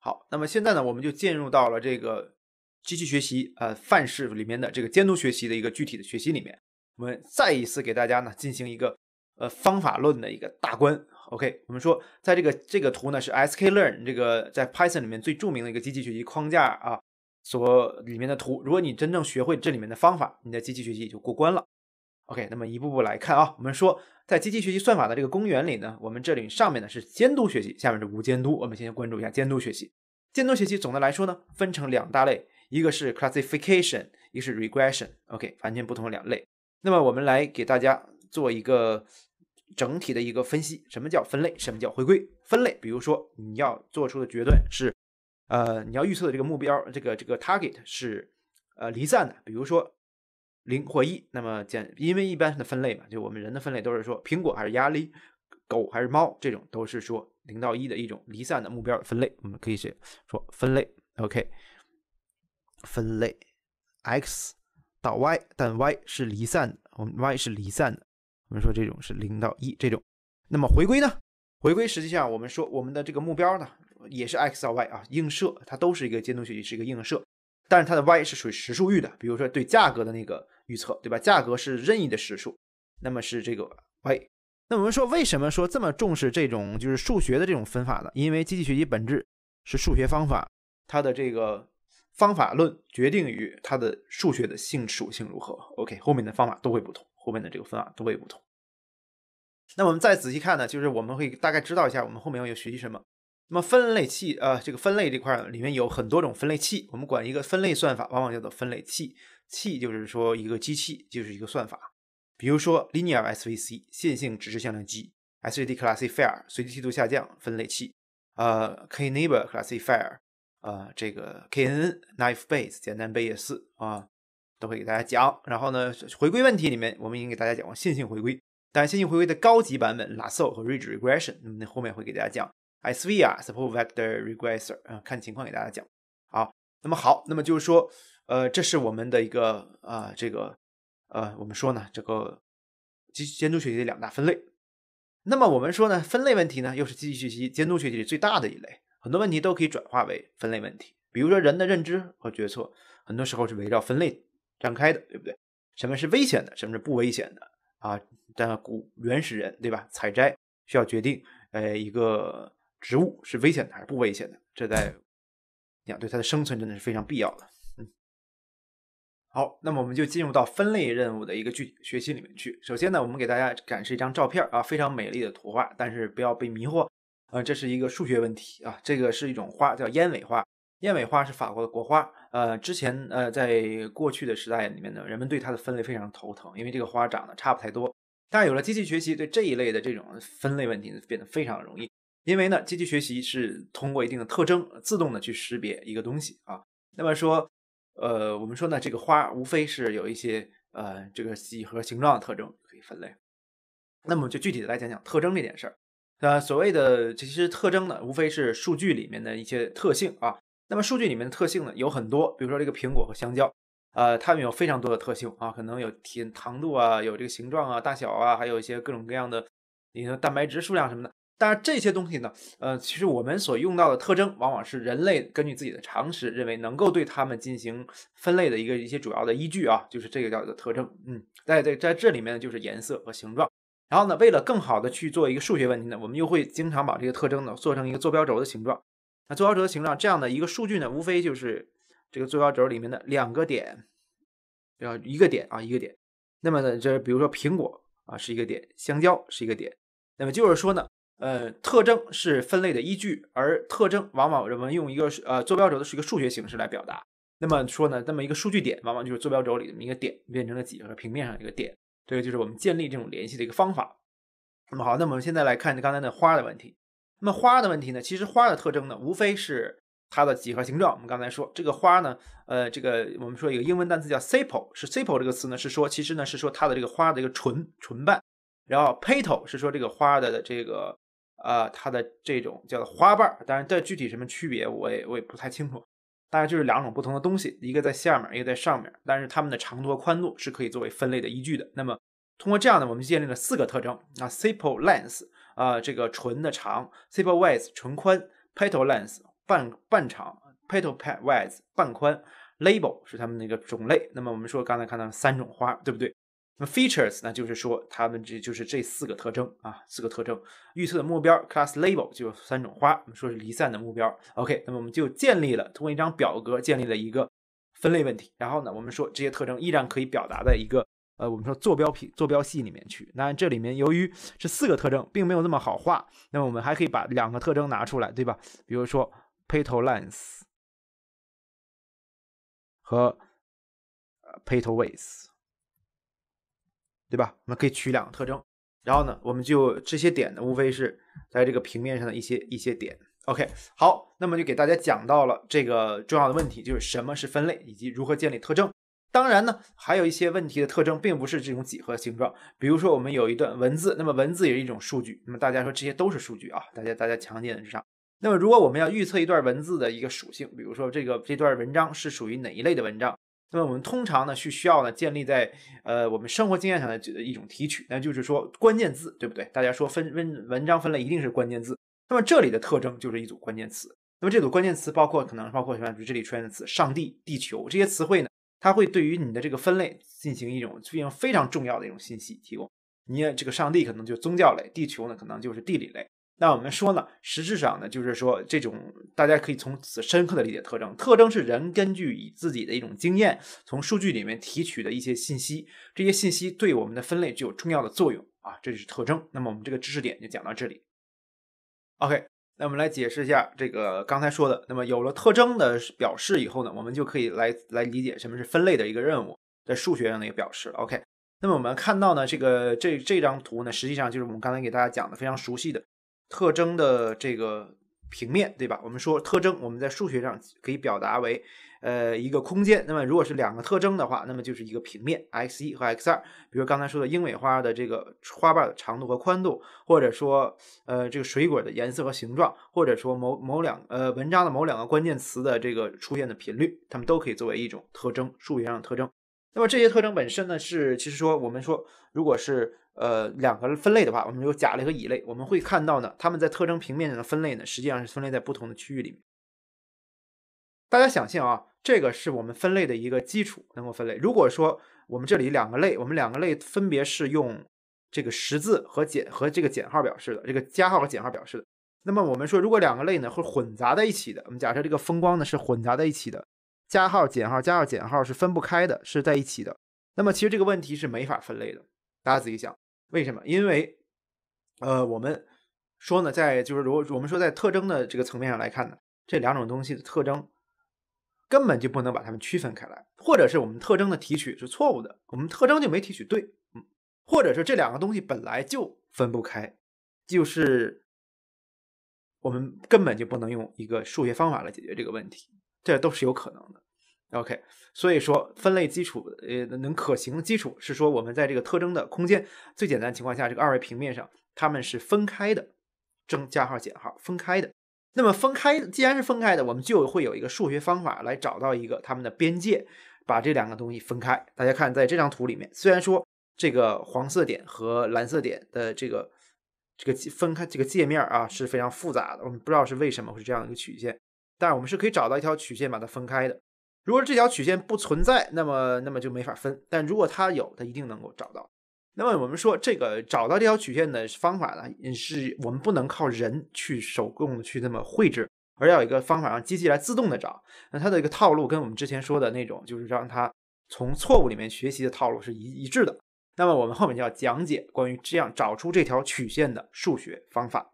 好，那么现在呢，我们就进入到了这个机器学习呃范式里面的这个监督学习的一个具体的学习里面。我们再一次给大家呢进行一个呃方法论的一个大观。OK，我们说在这个这个图呢是 sklearn 这个在 Python 里面最著名的一个机器学习框架啊。所里面的图，如果你真正学会这里面的方法，你的机器学习就过关了。OK，那么一步步来看啊，我们说在机器学习算法的这个公园里呢，我们这里上面呢是监督学习，下面是无监督。我们先关注一下监督学习。监督学习总的来说呢，分成两大类，一个是 classification，一个是 regression。OK，完全不同的两类。那么我们来给大家做一个整体的一个分析，什么叫分类，什么叫回归？分类，比如说你要做出的决断是。呃，你要预测的这个目标，这个这个 target 是，呃，离散的，比如说零或一。那么简，因为一般的分类嘛，就我们人的分类都是说苹果还是鸭梨，狗还是猫这种，都是说零到一的一种离散的目标分类。我们可以说分类，OK，分类 x 到 y，但 y 是离散的，我们 y 是离散的。我们说这种是零到一这种。那么回归呢？回归实际上我们说我们的这个目标呢？也是 x 到 y 啊，映射，它都是一个监督学习，是一个映射，但是它的 y 是属于实数域的，比如说对价格的那个预测，对吧？价格是任意的实数，那么是这个 y。那我们说为什么说这么重视这种就是数学的这种分法呢？因为机器学习本质是数学方法，它的这个方法论决定于它的数学的性属性如何。OK，后面的方法都会不同，后面的这个分法都会不同。那我们再仔细看呢，就是我们会大概知道一下我们后面要学习什么。那么分类器，呃，这个分类这块里面有很多种分类器，我们管一个分类算法往往叫做分类器。器就是说一个机器就是一个算法，比如说 linear SVC 线性指示向量机 s v d classifier 随机梯度下降分类器，呃，k neighbor classifier 呃，这个 k n n n i f e base 简单贝叶斯啊，都会给大家讲。然后呢，回归问题里面，我们已经给大家讲过线性回归，但线性回归的高级版本 Lasso 和 Ridge Regression，那后面会给大家讲。s v r s u p p o r t Vector Regressor 啊，看情况给大家讲。好，那么好，那么就是说，呃，这是我们的一个啊，这个呃，我们说呢，这个基监督学习的两大分类。那么我们说呢，分类问题呢，又是机器学习监督学习里最大的一类，很多问题都可以转化为分类问题。比如说人的认知和决策，很多时候是围绕分类展开的，对不对？什么是危险的，什么是不危险的啊？但古原始人对吧？采摘需要决定，呃，一个。植物是危险的还是不危险的？这在鸟对它的生存真的是非常必要的。嗯，好，那么我们就进入到分类任务的一个具体学习里面去。首先呢，我们给大家展示一张照片啊，非常美丽的图画，但是不要被迷惑呃，这是一个数学问题啊。这个是一种花，叫燕尾花。燕尾花是法国的国花。呃，之前呃，在过去的时代里面呢，人们对它的分类非常头疼，因为这个花长得差不太多。但有了机器学习，对这一类的这种分类问题呢，变得非常容易。因为呢，机器学习是通过一定的特征自动的去识别一个东西啊。那么说，呃，我们说呢，这个花无非是有一些呃这个几何形状的特征可以分类。那么就具体的来讲讲特征这件事儿。呃，所谓的其实特征呢，无非是数据里面的一些特性啊。那么数据里面的特性呢有很多，比如说这个苹果和香蕉，呃，它们有非常多的特性啊，可能有甜糖度啊，有这个形状啊、大小啊，还有一些各种各样的，你的蛋白质数量什么的。当然，这些东西呢，呃，其实我们所用到的特征，往往是人类根据自己的常识认为能够对它们进行分类的一个一些主要的依据啊，就是这个叫做特征。嗯，在在在这里面呢，就是颜色和形状。然后呢，为了更好的去做一个数学问题呢，我们又会经常把这个特征呢做成一个坐标轴的形状。那坐标轴的形状这样的一个数据呢，无非就是这个坐标轴里面的两个点，呃，一个点啊，一个点。那么呢，这比如说苹果啊是一个点，香蕉是一个点。那么就是说呢。呃，特征是分类的依据，而特征往往我们用一个呃坐标轴的是一个数学形式来表达。那么说呢，那么一个数据点往往就是坐标轴里这么一个点变成了几何平面上一个点。这个就是我们建立这种联系的一个方法。那么好，那我们现在来看刚才那花的问题。那么花的问题呢，其实花的特征呢，无非是它的几何形状。我们刚才说这个花呢，呃，这个我们说一个英文单词叫 “simple”，是 “simple” 这个词呢，是说其实呢是说它的这个花的一个唇唇瓣，然后 “petal” 是说这个花的的这个。呃，它的这种叫做花瓣儿，当然，这具体什么区别我也我也不太清楚，当然就是两种不同的东西，一个在下面，一个在上面，但是它们的长度、和宽度是可以作为分类的依据的。那么通过这样呢，我们建立了四个特征：啊，sepal length 啊，这个唇的长；sepal width 唇宽；petal length 半半长；petal width 半宽；label 是它们那个种类。那么我们说刚才看到三种花，对不对？那 Features，那就是说，它们这就是这四个特征啊，四个特征预测的目标 class label 就有三种花，我们说是离散的目标。OK，那么我们就建立了通过一张表格建立了一个分类问题。然后呢，我们说这些特征依然可以表达在一个呃我们说坐标品坐标系里面去。那这里面由于这四个特征，并没有那么好画，那么我们还可以把两个特征拿出来，对吧？比如说 petal l e n s t 和 petal w a y t 对吧？我们可以取两个特征，然后呢，我们就这些点呢，无非是在这个平面上的一些一些点。OK，好，那么就给大家讲到了这个重要的问题，就是什么是分类以及如何建立特征。当然呢，还有一些问题的特征并不是这种几何形状，比如说我们有一段文字，那么文字也是一种数据。那么大家说这些都是数据啊？大家大家强的之上。那么如果我们要预测一段文字的一个属性，比如说这个这段文章是属于哪一类的文章？那么我们通常呢是需要呢建立在，呃，我们生活经验上的的一种提取，那就是说关键字，对不对？大家说分文文章分类一定是关键字。那么这里的特征就是一组关键词。那么这组关键词包括可能包括什么？就如这里出现的词，上帝、地球这些词汇呢，它会对于你的这个分类进行一种进行非常重要的一种信息提供。你这个上帝可能就宗教类，地球呢可能就是地理类。那我们说呢，实质上呢，就是说这种大家可以从此深刻的理解特征。特征是人根据以自己的一种经验，从数据里面提取的一些信息，这些信息对我们的分类具有重要的作用啊，这就是特征。那么我们这个知识点就讲到这里。OK，那我们来解释一下这个刚才说的。那么有了特征的表示以后呢，我们就可以来来理解什么是分类的一个任务，在数学上的一个表示。OK，那么我们看到呢，这个这这张图呢，实际上就是我们刚才给大家讲的非常熟悉的。特征的这个平面，对吧？我们说特征，我们在数学上可以表达为，呃，一个空间。那么如果是两个特征的话，那么就是一个平面 x 一和 x 二。比如刚才说的英美花的这个花瓣的长度和宽度，或者说呃这个水果的颜色和形状，或者说某某两呃文章的某两个关键词的这个出现的频率，它们都可以作为一种特征，数学上的特征。那么这些特征本身呢，是其实说我们说，如果是。呃，两个分类的话，我们有甲类和乙类。我们会看到呢，它们在特征平面上的分类呢，实际上是分类在不同的区域里面。大家想象啊，这个是我们分类的一个基础，能够分类。如果说我们这里两个类，我们两个类分别是用这个十字和减和这个减号表示的，这个加号和减号表示的。那么我们说，如果两个类呢会混杂在一起的，我们假设这个风光呢是混杂在一起的，加号减号加号减号是分不开的，是在一起的。那么其实这个问题是没法分类的。大家仔细想。为什么？因为，呃，我们说呢，在就是，如果我们说在特征的这个层面上来看呢，这两种东西的特征根本就不能把它们区分开来，或者是我们特征的提取是错误的，我们特征就没提取对，嗯，或者是这两个东西本来就分不开，就是我们根本就不能用一个数学方法来解决这个问题，这都是有可能的。OK，所以说分类基础呃能可行的基础是说我们在这个特征的空间最简单情况下，这个二维平面上，它们是分开的，正加号减号分开的。那么分开，既然是分开的，我们就会有一个数学方法来找到一个它们的边界，把这两个东西分开。大家看在这张图里面，虽然说这个黄色点和蓝色点的这个这个分开这个界面啊是非常复杂的，我们不知道是为什么会是这样一个曲线，但是我们是可以找到一条曲线把它分开的。如果这条曲线不存在，那么那么就没法分；但如果它有，它一定能够找到。那么我们说，这个找到这条曲线的方法呢，是我们不能靠人去手工去那么绘制，而要有一个方法让机器来自动的找。那它的一个套路跟我们之前说的那种，就是让它从错误里面学习的套路是一一致的。那么我们后面就要讲解关于这样找出这条曲线的数学方法。